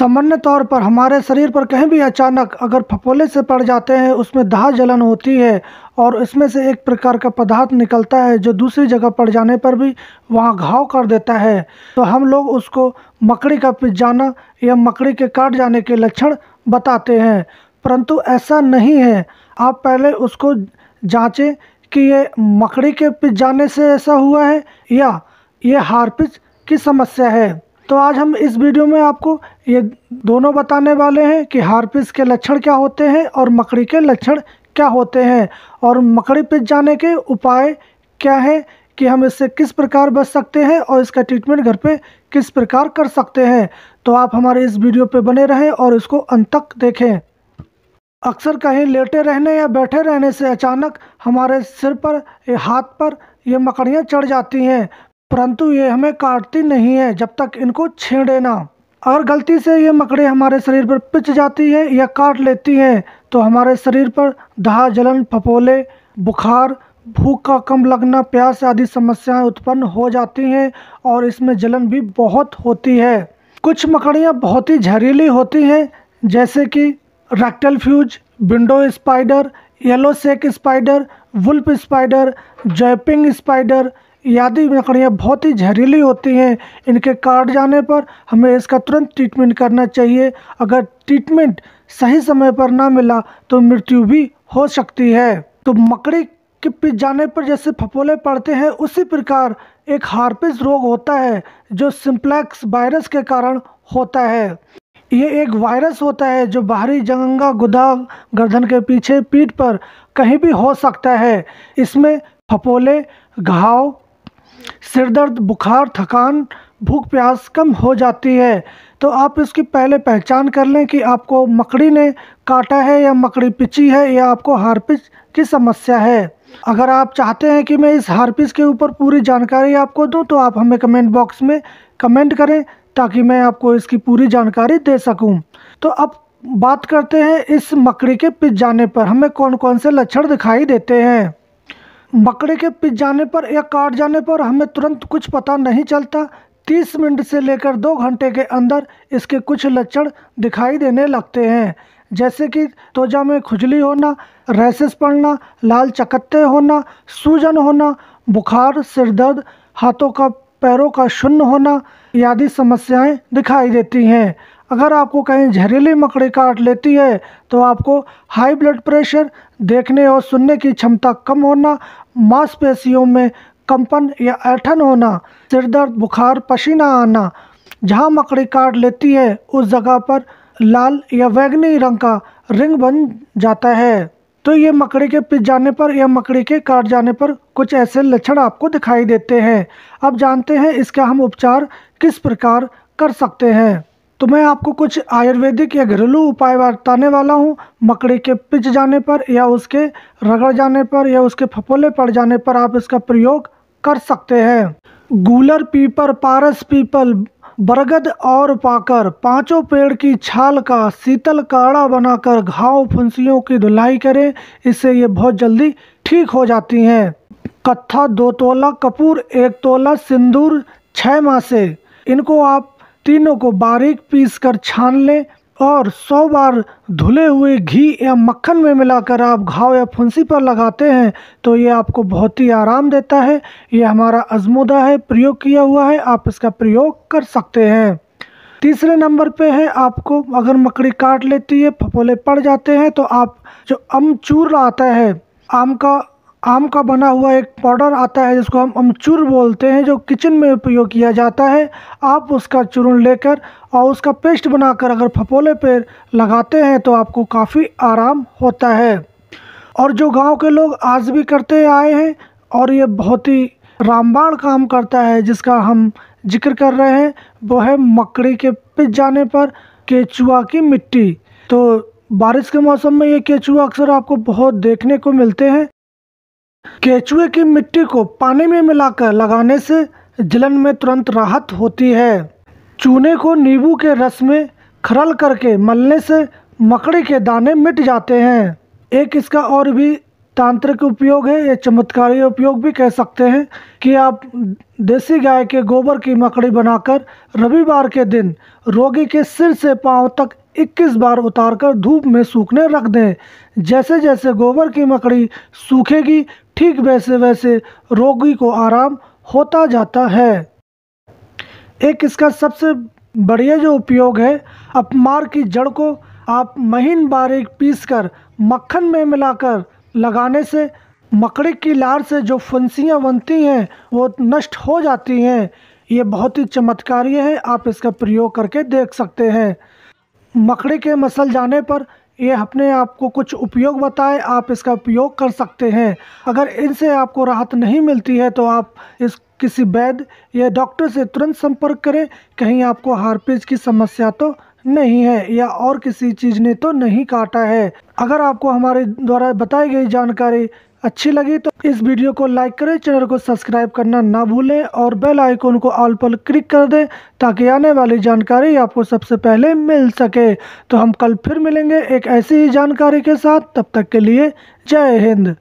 सामान्य तौर पर हमारे शरीर पर कहीं भी अचानक अगर फपोले से पड़ जाते हैं उसमें दाह जलन होती है और इसमें से एक प्रकार का पदार्थ निकलता है जो दूसरी जगह पड़ जाने पर भी वहाँ घाव कर देता है तो हम लोग उसको मकड़ी का पिस जाना या मकड़ी के काट जाने के लक्षण बताते हैं परंतु ऐसा नहीं है आप पहले उसको जांचें कि ये मकड़ी के पिस जाने से ऐसा हुआ है या ये पिच की समस्या है तो आज हम इस वीडियो में आपको ये दोनों बताने वाले हैं कि हार्पिस के लक्षण क्या होते हैं और मकड़ी के लक्षण क्या होते हैं और मकड़ी पिस जाने के उपाय क्या हैं कि हम इससे किस प्रकार बच सकते हैं और इसका ट्रीटमेंट घर पे किस प्रकार कर सकते हैं तो आप हमारे इस वीडियो पे बने रहें और इसको अंत तक देखें अक्सर कहीं लेटे रहने या बैठे रहने से अचानक हमारे सिर पर हाथ पर ये मकड़ियाँ चढ़ जाती हैं परंतु ये हमें काटती नहीं है जब तक इनको छेड़े ना अगर गलती से ये मकड़ी हमारे शरीर पर पिच जाती है या काट लेती है तो हमारे शरीर पर दहा जलन फपोले बुखार भूख का कम लगना प्यास आदि समस्याएं उत्पन्न हो जाती हैं और इसमें जलन भी बहुत होती है कुछ मकड़ियाँ बहुत ही जहरीली होती हैं जैसे कि रैक्टल फ्यूज widow spider yellow sac spider wolf spider jumping spider आदि लकड़ियाँ बहुत ही ज़हरीली होती हैं इनके काट जाने पर हमें इसका तुरंत ट्रीटमेंट करना चाहिए अगर ट्रीटमेंट सही समय पर ना मिला तो मृत्यु भी हो सकती है तो मकड़ी के पिस जाने पर जैसे फपोले पड़ते हैं उसी प्रकार एक हार्पिस रोग होता है जो सिंप्लेक्स वायरस के कारण होता है ये एक वायरस होता है जो बाहरी जंगा गुदा गर्दन के पीछे पीठ पर कहीं भी हो सकता है इसमें फपोले घाव सिरदर्द बुखार थकान भूख प्यास कम हो जाती है तो आप इसकी पहले पहचान कर लें कि आपको मकड़ी ने काटा है या मकड़ी पिची है या आपको हारपिच की समस्या है अगर आप चाहते हैं कि मैं इस हारपिस के ऊपर पूरी जानकारी आपको दूं तो आप हमें कमेंट बॉक्स में कमेंट करें ताकि मैं आपको इसकी पूरी जानकारी दे सकूं। तो अब बात करते हैं इस मकड़ी के पिच जाने पर हमें कौन कौन से लक्षण दिखाई देते हैं बकरे के पिस जाने पर या काट जाने पर हमें तुरंत कुछ पता नहीं चलता तीस मिनट से लेकर दो घंटे के अंदर इसके कुछ लक्षण दिखाई देने लगते हैं जैसे कि त्वचा में खुजली होना रैसेस पड़ना लाल चकत्ते होना सूजन होना बुखार सिरदर्द हाथों का पैरों का शून्य होना आदि समस्याएं दिखाई देती हैं अगर आपको कहीं जहरीली मकड़ी काट लेती है तो आपको हाई ब्लड प्रेशर देखने और सुनने की क्षमता कम होना मांसपेशियों में कंपन या ऐठन होना सिरदर्द बुखार पसीना आना जहाँ मकड़ी काट लेती है उस जगह पर लाल या वैगनी रंग का रिंग बन जाता है तो ये मकड़ी के पिस जाने पर या मकड़ी के काट जाने पर कुछ ऐसे लक्षण आपको दिखाई देते हैं अब जानते हैं इसका हम उपचार किस प्रकार कर सकते हैं तो मैं आपको कुछ आयुर्वेदिक या घरेलू उपाय बताने वाला हूँ मकड़ी के पिच जाने पर या उसके रगड़ जाने पर या उसके फपोले पड़ जाने पर आप इसका प्रयोग कर सकते हैं गूलर पीपर पारस पीपल बरगद और पाकर पांचों पेड़ की छाल का शीतल काढ़ा बनाकर घाव फुंसियों की धुलाई करें इससे ये बहुत जल्दी ठीक हो जाती हैं कत्था दो तोला कपूर एक तोला सिंदूर छः मासे इनको आप तीनों को बारीक पीस कर छान लें और 100 बार धुले हुए घी या मक्खन में मिलाकर आप घाव या फुंसी पर लगाते हैं तो ये आपको बहुत ही आराम देता है ये हमारा अजमोदा है प्रयोग किया हुआ है आप इसका प्रयोग कर सकते हैं तीसरे नंबर पे है आपको अगर मकड़ी काट लेती है फपोले पड़ जाते हैं तो आप जो अमचूर आता है आम का आम का बना हुआ एक पाउडर आता है जिसको हम अमचूर बोलते हैं जो किचन में उपयोग किया जाता है आप उसका चूर्ण लेकर और उसका पेस्ट बनाकर अगर फपोले पर लगाते हैं तो आपको काफ़ी आराम होता है और जो गांव के लोग आज भी करते आए हैं और ये बहुत ही रामबाण काम करता है जिसका हम जिक्र कर रहे हैं वो है मकड़ी के पिस जाने पर केचुआ की मिट्टी तो बारिश के मौसम में ये केचुआ अक्सर आपको बहुत देखने को मिलते हैं केचुए की मिट्टी को पानी में मिलाकर लगाने से जलन में तुरंत राहत होती है चूने को नींबू के रस में खरल करके मलने से मकड़ी के दाने मिट जाते हैं एक इसका और भी तांत्रिक उपयोग है या चमत्कारी उपयोग भी कह सकते हैं कि आप देसी गाय के गोबर की मकड़ी बनाकर रविवार के दिन रोगी के सिर से पांव तक 21 बार उतारकर धूप में सूखने रख दें जैसे जैसे गोबर की मकड़ी सूखेगी ठीक वैसे वैसे रोगी को आराम होता जाता है एक इसका सबसे बढ़िया जो उपयोग है अपमार की जड़ को आप महीन बारीक पीसकर मक्खन में मिलाकर लगाने से मकड़ी की लार से जो फंसियाँ बनती हैं वो नष्ट हो जाती हैं ये बहुत ही चमत्कारी है आप इसका प्रयोग करके देख सकते हैं मकड़ी के मसल जाने पर ये अपने आप को कुछ उपयोग बताए आप इसका उपयोग कर सकते हैं अगर इनसे आपको राहत नहीं मिलती है तो आप इस किसी वैद या डॉक्टर से तुरंत संपर्क करें कहीं आपको हार्पेज की समस्या तो नहीं है या और किसी चीज़ ने तो नहीं काटा है अगर आपको हमारे द्वारा बताई गई जानकारी अच्छी लगी तो इस वीडियो को लाइक करें चैनल को सब्सक्राइब करना ना भूलें और बेल आइकॉन को ऑल पर क्लिक कर दें ताकि आने वाली जानकारी आपको सबसे पहले मिल सके तो हम कल फिर मिलेंगे एक ऐसी ही जानकारी के साथ तब तक के लिए जय हिंद